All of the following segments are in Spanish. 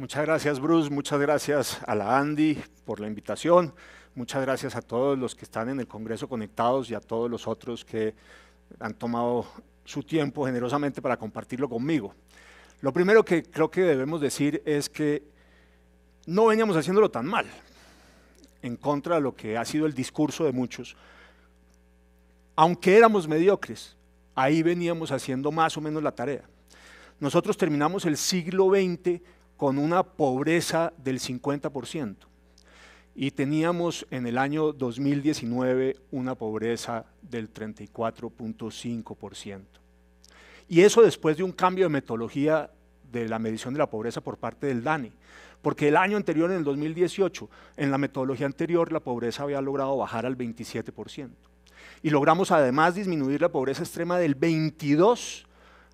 Muchas gracias Bruce, muchas gracias a la Andy por la invitación, muchas gracias a todos los que están en el Congreso conectados y a todos los otros que han tomado su tiempo generosamente para compartirlo conmigo. Lo primero que creo que debemos decir es que no veníamos haciéndolo tan mal, en contra de lo que ha sido el discurso de muchos. Aunque éramos mediocres, ahí veníamos haciendo más o menos la tarea. Nosotros terminamos el siglo XX con una pobreza del 50%. Y teníamos en el año 2019 una pobreza del 34.5%. Y eso después de un cambio de metodología de la medición de la pobreza por parte del DANE. Porque el año anterior, en el 2018, en la metodología anterior, la pobreza había logrado bajar al 27%. Y logramos además disminuir la pobreza extrema del 22%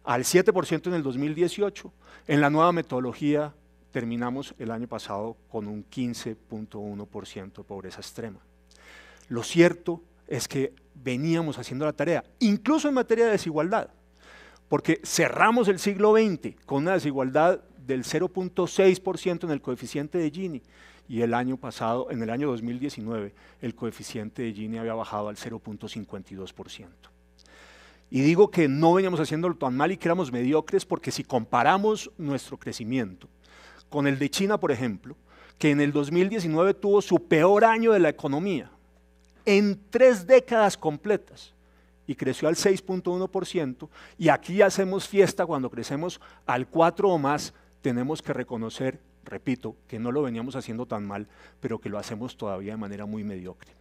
al 7% en el 2018. En la nueva metodología terminamos el año pasado con un 15.1% de pobreza extrema. Lo cierto es que veníamos haciendo la tarea, incluso en materia de desigualdad, porque cerramos el siglo XX con una desigualdad del 0.6% en el coeficiente de Gini y el año pasado, en el año 2019, el coeficiente de Gini había bajado al 0.52%. Y digo que no veníamos haciéndolo tan mal y que éramos mediocres porque si comparamos nuestro crecimiento con el de China, por ejemplo, que en el 2019 tuvo su peor año de la economía, en tres décadas completas, y creció al 6.1%, y aquí hacemos fiesta cuando crecemos al 4 o más, tenemos que reconocer, repito, que no lo veníamos haciendo tan mal, pero que lo hacemos todavía de manera muy mediocre.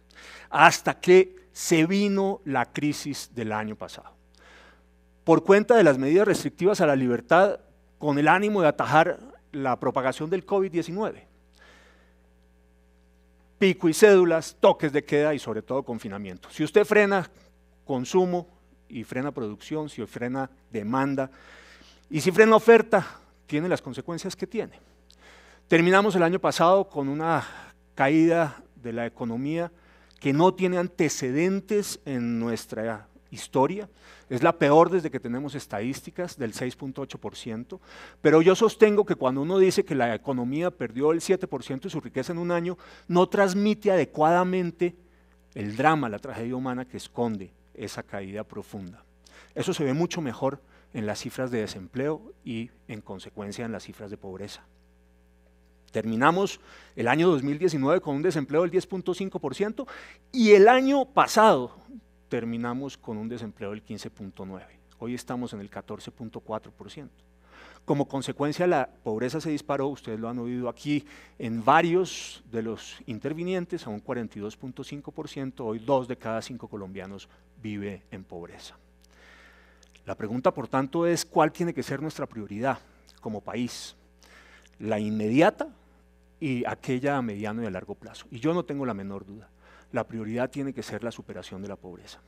Hasta que se vino la crisis del año pasado por cuenta de las medidas restrictivas a la libertad con el ánimo de atajar la propagación del COVID-19. Pico y cédulas, toques de queda y sobre todo confinamiento. Si usted frena consumo y frena producción, si frena demanda y si frena oferta, tiene las consecuencias que tiene. Terminamos el año pasado con una caída de la economía que no tiene antecedentes en nuestra historia, es la peor desde que tenemos estadísticas del 6.8%, pero yo sostengo que cuando uno dice que la economía perdió el 7% de su riqueza en un año, no transmite adecuadamente el drama, la tragedia humana que esconde esa caída profunda. Eso se ve mucho mejor en las cifras de desempleo y en consecuencia en las cifras de pobreza. Terminamos el año 2019 con un desempleo del 10.5% y el año pasado, terminamos con un desempleo del 15.9. Hoy estamos en el 14.4%. Como consecuencia, la pobreza se disparó, ustedes lo han oído aquí, en varios de los intervinientes, a un 42.5%, hoy dos de cada cinco colombianos vive en pobreza. La pregunta, por tanto, es cuál tiene que ser nuestra prioridad como país, la inmediata y aquella a mediano y a largo plazo. Y yo no tengo la menor duda la prioridad tiene que ser la superación de la pobreza.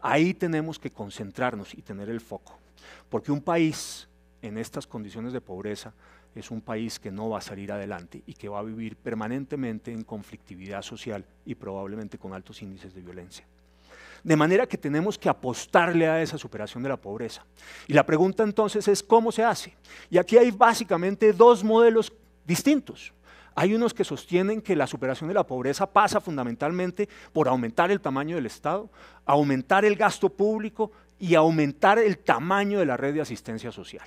Ahí tenemos que concentrarnos y tener el foco, porque un país en estas condiciones de pobreza es un país que no va a salir adelante y que va a vivir permanentemente en conflictividad social y probablemente con altos índices de violencia. De manera que tenemos que apostarle a esa superación de la pobreza. Y la pregunta entonces es cómo se hace. Y aquí hay básicamente dos modelos distintos. Hay unos que sostienen que la superación de la pobreza pasa fundamentalmente por aumentar el tamaño del Estado, aumentar el gasto público y aumentar el tamaño de la red de asistencia social.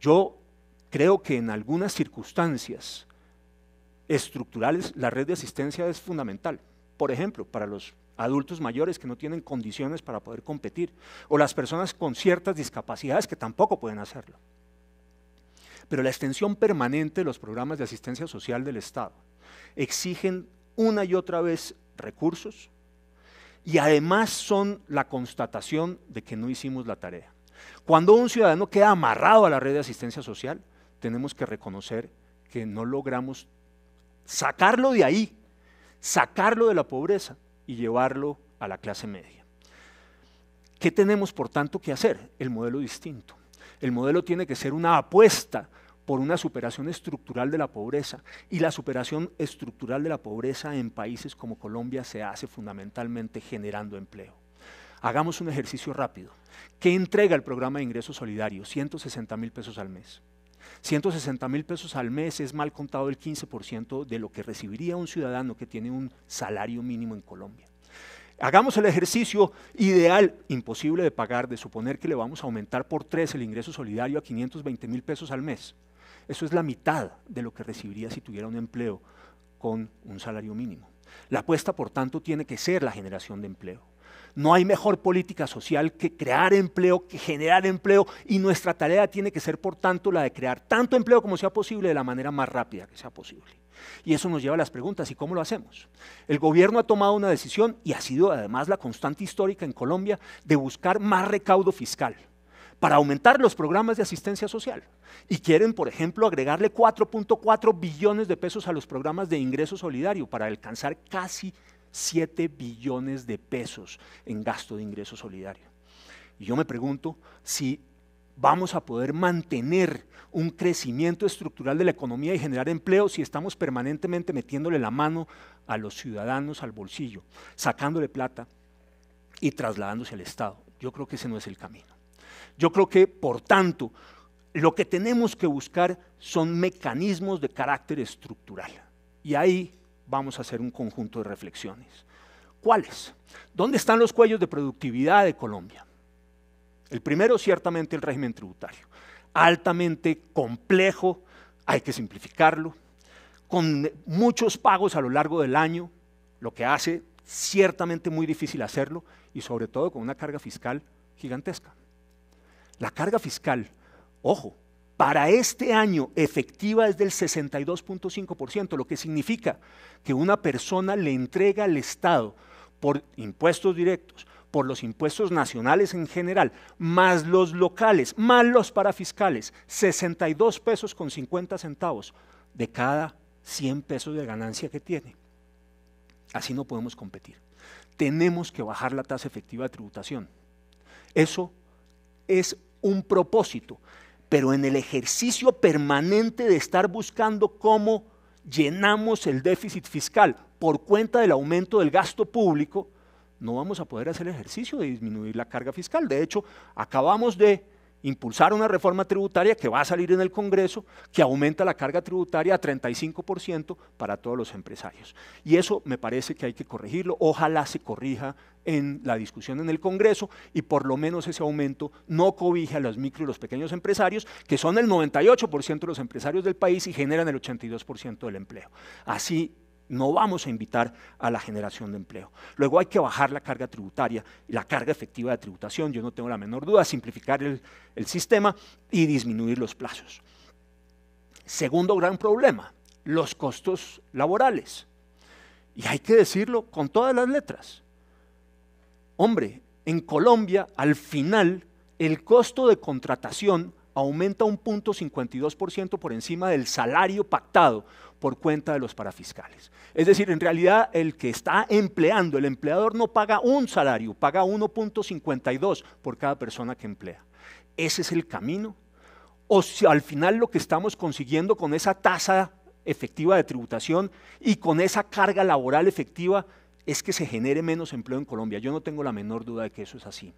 Yo creo que en algunas circunstancias estructurales la red de asistencia es fundamental. Por ejemplo, para los adultos mayores que no tienen condiciones para poder competir o las personas con ciertas discapacidades que tampoco pueden hacerlo pero la extensión permanente de los programas de asistencia social del Estado exigen una y otra vez recursos y además son la constatación de que no hicimos la tarea. Cuando un ciudadano queda amarrado a la red de asistencia social, tenemos que reconocer que no logramos sacarlo de ahí, sacarlo de la pobreza y llevarlo a la clase media. ¿Qué tenemos, por tanto, que hacer? El modelo distinto. El modelo tiene que ser una apuesta por una superación estructural de la pobreza. Y la superación estructural de la pobreza en países como Colombia se hace fundamentalmente generando empleo. Hagamos un ejercicio rápido. ¿Qué entrega el programa de ingresos solidario? 160 mil pesos al mes. 160 mil pesos al mes es mal contado el 15% de lo que recibiría un ciudadano que tiene un salario mínimo en Colombia. Hagamos el ejercicio ideal, imposible de pagar, de suponer que le vamos a aumentar por tres el ingreso solidario a 520 mil pesos al mes. Eso es la mitad de lo que recibiría si tuviera un empleo con un salario mínimo. La apuesta, por tanto, tiene que ser la generación de empleo. No hay mejor política social que crear empleo, que generar empleo y nuestra tarea tiene que ser, por tanto, la de crear tanto empleo como sea posible de la manera más rápida que sea posible. Y eso nos lleva a las preguntas, ¿y cómo lo hacemos? El gobierno ha tomado una decisión y ha sido además la constante histórica en Colombia de buscar más recaudo fiscal para aumentar los programas de asistencia social. Y quieren, por ejemplo, agregarle 4.4 billones de pesos a los programas de ingreso solidario para alcanzar casi 7 billones de pesos en gasto de ingreso solidario. Y yo me pregunto si vamos a poder mantener un crecimiento estructural de la economía y generar empleo si estamos permanentemente metiéndole la mano a los ciudadanos al bolsillo, sacándole plata y trasladándose al Estado. Yo creo que ese no es el camino. Yo creo que, por tanto, lo que tenemos que buscar son mecanismos de carácter estructural. Y ahí vamos a hacer un conjunto de reflexiones. ¿Cuáles? ¿Dónde están los cuellos de productividad de Colombia? El primero, ciertamente, el régimen tributario. Altamente complejo, hay que simplificarlo, con muchos pagos a lo largo del año, lo que hace ciertamente muy difícil hacerlo y sobre todo con una carga fiscal gigantesca. La carga fiscal, ojo, para este año efectiva es del 62.5%, lo que significa que una persona le entrega al Estado por impuestos directos, por los impuestos nacionales en general, más los locales, más los parafiscales, 62 pesos con 50 centavos de cada 100 pesos de ganancia que tiene. Así no podemos competir. Tenemos que bajar la tasa efectiva de tributación. Eso es un propósito pero en el ejercicio permanente de estar buscando cómo llenamos el déficit fiscal por cuenta del aumento del gasto público, no vamos a poder hacer el ejercicio de disminuir la carga fiscal. De hecho, acabamos de impulsar una reforma tributaria que va a salir en el Congreso, que aumenta la carga tributaria a 35% para todos los empresarios. Y eso me parece que hay que corregirlo. Ojalá se corrija en la discusión en el Congreso y por lo menos ese aumento no cobije a los micro y los pequeños empresarios, que son el 98% de los empresarios del país y generan el 82% del empleo. Así no vamos a invitar a la generación de empleo. Luego hay que bajar la carga tributaria y la carga efectiva de tributación, yo no tengo la menor duda, simplificar el, el sistema y disminuir los plazos. Segundo gran problema, los costos laborales. Y hay que decirlo con todas las letras. Hombre, en Colombia al final el costo de contratación aumenta un punto 52% por encima del salario pactado por cuenta de los parafiscales. Es decir, en realidad el que está empleando, el empleador no paga un salario, paga 1.52 por cada persona que emplea. Ese es el camino. O si al final lo que estamos consiguiendo con esa tasa efectiva de tributación y con esa carga laboral efectiva es que se genere menos empleo en Colombia. Yo no tengo la menor duda de que eso es así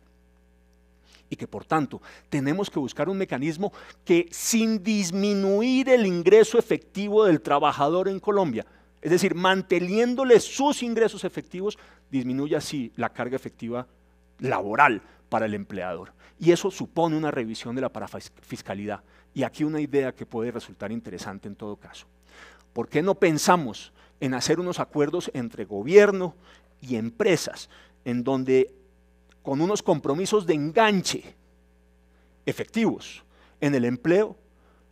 y que por tanto tenemos que buscar un mecanismo que sin disminuir el ingreso efectivo del trabajador en Colombia, es decir, manteniéndole sus ingresos efectivos, disminuya así la carga efectiva laboral para el empleador. Y eso supone una revisión de la parafiscalidad. Y aquí una idea que puede resultar interesante en todo caso. ¿Por qué no pensamos en hacer unos acuerdos entre gobierno y empresas en donde con unos compromisos de enganche efectivos en el empleo,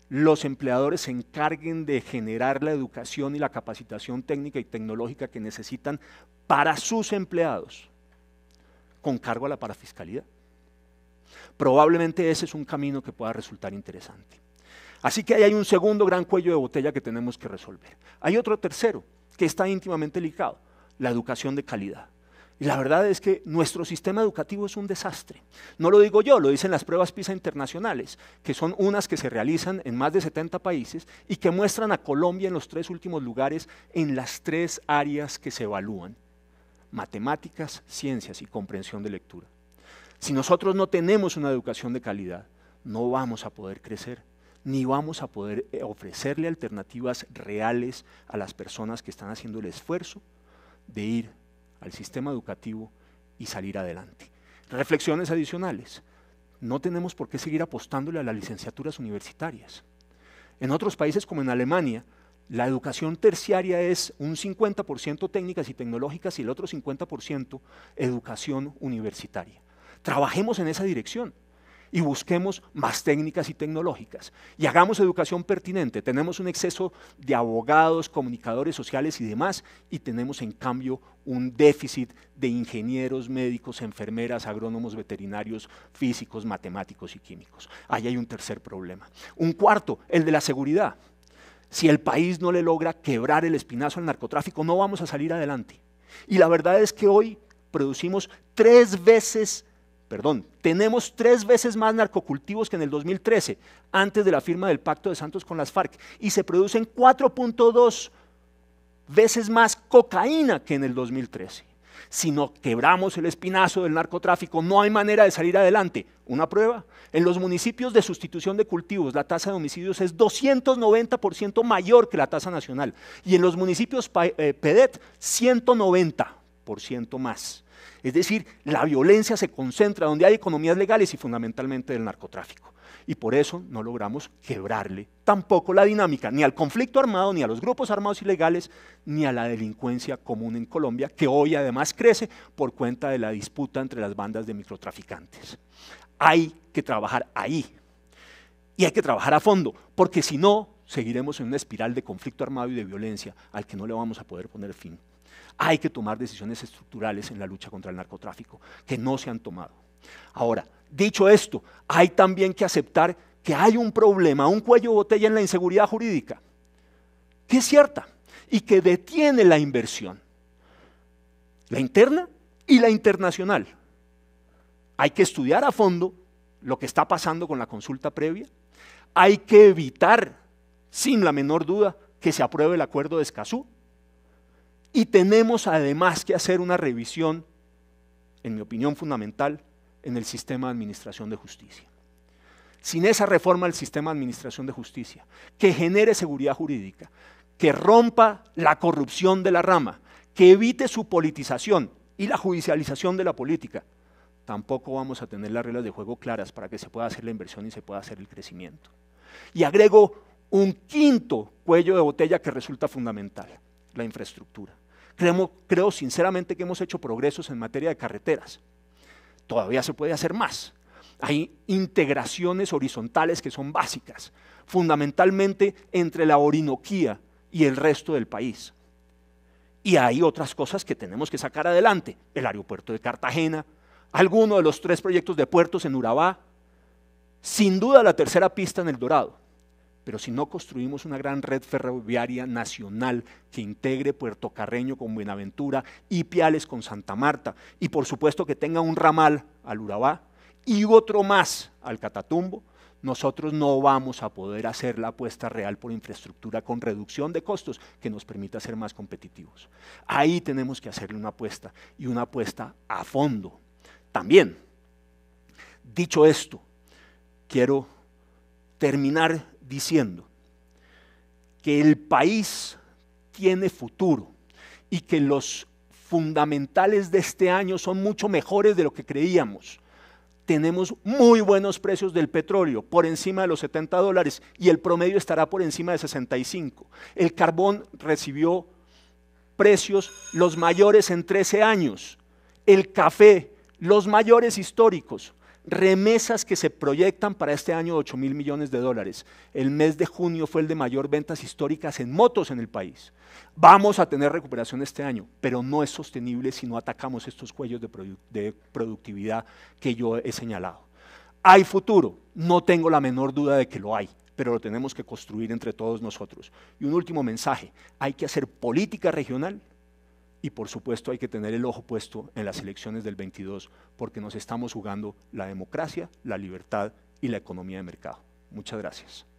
los empleadores se encarguen de generar la educación y la capacitación técnica y tecnológica que necesitan para sus empleados, con cargo a la parafiscalidad. Probablemente ese es un camino que pueda resultar interesante. Así que ahí hay un segundo gran cuello de botella que tenemos que resolver. Hay otro tercero que está íntimamente ligado, la educación de calidad. Y la verdad es que nuestro sistema educativo es un desastre. No lo digo yo, lo dicen las pruebas PISA internacionales, que son unas que se realizan en más de 70 países y que muestran a Colombia en los tres últimos lugares en las tres áreas que se evalúan, matemáticas, ciencias y comprensión de lectura. Si nosotros no tenemos una educación de calidad, no vamos a poder crecer, ni vamos a poder eh, ofrecerle alternativas reales a las personas que están haciendo el esfuerzo de ir al sistema educativo y salir adelante. Reflexiones adicionales. No tenemos por qué seguir apostándole a las licenciaturas universitarias. En otros países como en Alemania, la educación terciaria es un 50% técnicas y tecnológicas y el otro 50% educación universitaria. Trabajemos en esa dirección y busquemos más técnicas y tecnológicas y hagamos educación pertinente. Tenemos un exceso de abogados, comunicadores sociales y demás y tenemos en cambio un déficit de ingenieros, médicos, enfermeras, agrónomos, veterinarios, físicos, matemáticos y químicos. Ahí hay un tercer problema. Un cuarto, el de la seguridad. Si el país no le logra quebrar el espinazo al narcotráfico, no vamos a salir adelante. Y la verdad es que hoy producimos tres veces perdón, tenemos tres veces más narcocultivos que en el 2013, antes de la firma del Pacto de Santos con las FARC, y se producen 4.2 veces más cocaína que en el 2013. Si no quebramos el espinazo del narcotráfico, no hay manera de salir adelante. Una prueba, en los municipios de sustitución de cultivos, la tasa de homicidios es 290% mayor que la tasa nacional, y en los municipios PEDET, eh, 190% más. Es decir, la violencia se concentra donde hay economías legales y fundamentalmente del narcotráfico. Y por eso no logramos quebrarle tampoco la dinámica ni al conflicto armado, ni a los grupos armados ilegales, ni a la delincuencia común en Colombia, que hoy además crece por cuenta de la disputa entre las bandas de microtraficantes. Hay que trabajar ahí. Y hay que trabajar a fondo, porque si no, seguiremos en una espiral de conflicto armado y de violencia al que no le vamos a poder poner fin. Hay que tomar decisiones estructurales en la lucha contra el narcotráfico que no se han tomado. Ahora, dicho esto, hay también que aceptar que hay un problema, un cuello de botella en la inseguridad jurídica, que es cierta y que detiene la inversión, la interna y la internacional. Hay que estudiar a fondo lo que está pasando con la consulta previa. Hay que evitar, sin la menor duda, que se apruebe el acuerdo de Escazú y tenemos además que hacer una revisión, en mi opinión fundamental, en el sistema de administración de justicia. Sin esa reforma del sistema de administración de justicia, que genere seguridad jurídica, que rompa la corrupción de la rama, que evite su politización y la judicialización de la política, tampoco vamos a tener las reglas de juego claras para que se pueda hacer la inversión y se pueda hacer el crecimiento. Y agrego un quinto cuello de botella que resulta fundamental, la infraestructura. Creo, sinceramente que hemos hecho progresos en materia de carreteras. Todavía se puede hacer más. Hay integraciones horizontales que son básicas, fundamentalmente entre la Orinoquía y el resto del país. Y hay otras cosas que tenemos que sacar adelante. El aeropuerto de Cartagena, alguno de los tres proyectos de puertos en Urabá, sin duda la tercera pista en El Dorado pero si no construimos una gran red ferroviaria nacional que integre Puerto Carreño con Buenaventura y Piales con Santa Marta, y por supuesto que tenga un ramal al Urabá y otro más al Catatumbo, nosotros no vamos a poder hacer la apuesta real por infraestructura con reducción de costos que nos permita ser más competitivos. Ahí tenemos que hacerle una apuesta y una apuesta a fondo. También, dicho esto, quiero terminar diciendo que el país tiene futuro y que los fundamentales de este año son mucho mejores de lo que creíamos. Tenemos muy buenos precios del petróleo, por encima de los 70 dólares, y el promedio estará por encima de 65. El carbón recibió precios los mayores en 13 años. El café, los mayores históricos remesas que se proyectan para este año de 8 mil millones de dólares. El mes de junio fue el de mayor ventas históricas en motos en el país. Vamos a tener recuperación este año, pero no es sostenible si no atacamos estos cuellos de, de productividad que yo he señalado. Hay futuro, no tengo la menor duda de que lo hay pero lo tenemos que construir entre todos nosotros. Y un último mensaje, hay que hacer política regional y por supuesto hay que tener el ojo puesto en las elecciones del 22 porque nos estamos jugando la democracia, la libertad y la economía de mercado. Muchas gracias.